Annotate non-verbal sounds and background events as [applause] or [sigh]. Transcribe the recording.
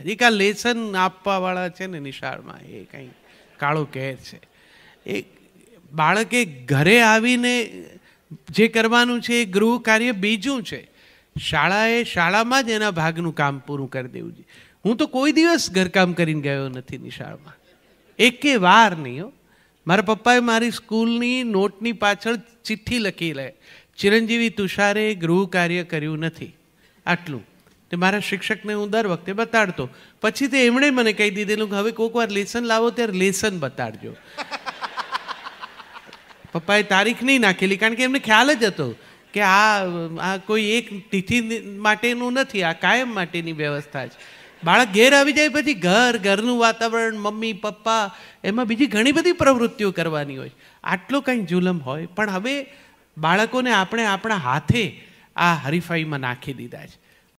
તરીકા lesson આપવાવાળા છે ને નિશાળમાં એ કંઈ કાળો કહે છે એ બાળકે ઘરે આવીને જે કરવાનું છે એ ગૃહ કાર્ય બીજું છે શાળાએ શાળામાં જ એના ભાગનું કામ પૂરું કરી દેવું જોઈએ હું તો કોઈ દિવસ ઘરકામ કરીને ગયો નથી નિશાળમાં એકે વાર નહીં હો મારા પપ્પાએ મારી સ્કૂલની નોટની પાછળ ચિઠ્ઠી લખી લે ચિરંજીવી તુષારે ગૃહ કાર્ય કર્યું નથી આટલું તે મારા શિક્ષકને હું દર વખતે બતાડતો પછી તે એમણે મને કહી દીધેલું કે હવે કોઈક વાર લેસન લાવો ત્યારે લેસન બતાડજો [laughs] પપ્પાએ તારીખ નહીં નાખેલી કારણ કે એમને ખ્યાલ જ હતો કે આ આ કોઈ એક તિથિ માટેનું નથી આ કાયમ માટેની વ્યવસ્થા છે બાળક ઘેર આવી જાય પછી ઘર ઘરનું વાતાવરણ મમ્મી પપ્પા એમાં બીજી ઘણી બધી પ્રવૃત્તિઓ કરવાની હોય આટલો કંઈ જુલમ હોય પણ હવે બાળકોને આપણે આપણા હાથે આ હરીફાઈમાં નાખી દીધા છે